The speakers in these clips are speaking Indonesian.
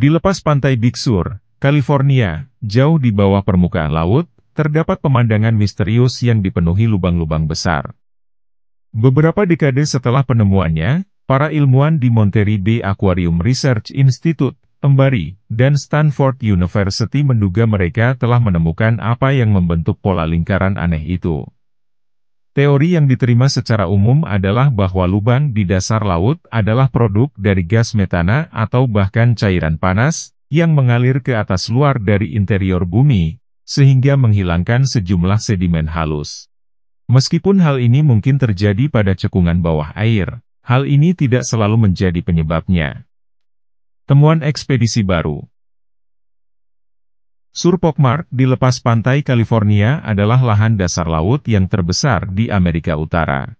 Di lepas pantai Big Sur, California, jauh di bawah permukaan laut, terdapat pemandangan misterius yang dipenuhi lubang-lubang besar. Beberapa dekade setelah penemuannya, para ilmuwan di Monterey Bay Aquarium Research Institute, Embari, dan Stanford University menduga mereka telah menemukan apa yang membentuk pola lingkaran aneh itu. Teori yang diterima secara umum adalah bahwa lubang di dasar laut adalah produk dari gas metana atau bahkan cairan panas, yang mengalir ke atas luar dari interior bumi, sehingga menghilangkan sejumlah sedimen halus. Meskipun hal ini mungkin terjadi pada cekungan bawah air, hal ini tidak selalu menjadi penyebabnya. Temuan ekspedisi baru Mark di lepas pantai California adalah lahan dasar laut yang terbesar di Amerika Utara.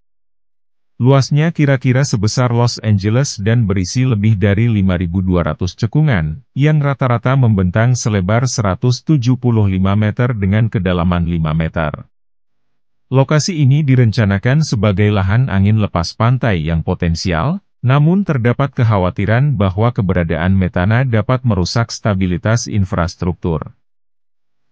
Luasnya kira-kira sebesar Los Angeles dan berisi lebih dari 5.200 cekungan, yang rata-rata membentang selebar 175 meter dengan kedalaman 5 meter. Lokasi ini direncanakan sebagai lahan angin lepas pantai yang potensial, namun terdapat kekhawatiran bahwa keberadaan metana dapat merusak stabilitas infrastruktur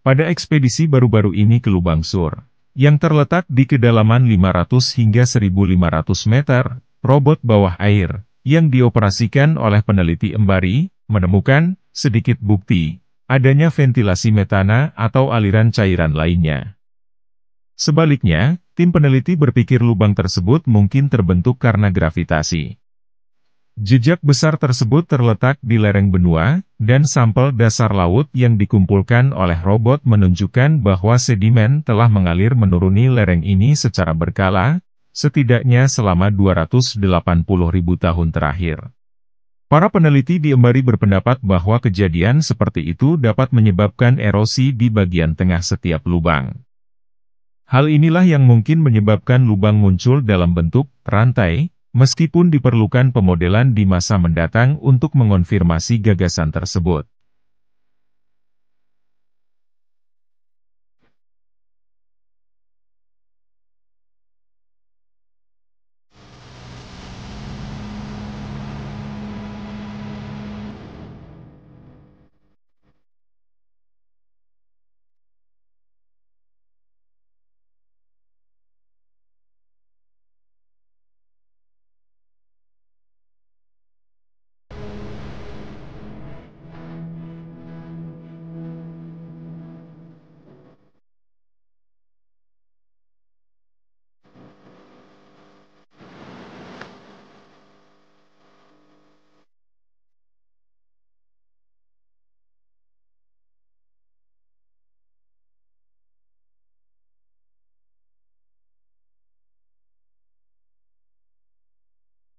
pada ekspedisi baru-baru ini ke Lubang Sur, yang terletak di kedalaman 500 hingga 1500 meter, robot bawah air, yang dioperasikan oleh peneliti Embari, menemukan, sedikit bukti, adanya ventilasi metana atau aliran cairan lainnya. Sebaliknya, tim peneliti berpikir lubang tersebut mungkin terbentuk karena gravitasi. Jejak besar tersebut terletak di lereng benua, dan sampel dasar laut yang dikumpulkan oleh robot menunjukkan bahwa sedimen telah mengalir menuruni lereng ini secara berkala, setidaknya selama 280.000 tahun terakhir. Para peneliti di Embari berpendapat bahwa kejadian seperti itu dapat menyebabkan erosi di bagian tengah setiap lubang. Hal inilah yang mungkin menyebabkan lubang muncul dalam bentuk rantai, meskipun diperlukan pemodelan di masa mendatang untuk mengonfirmasi gagasan tersebut.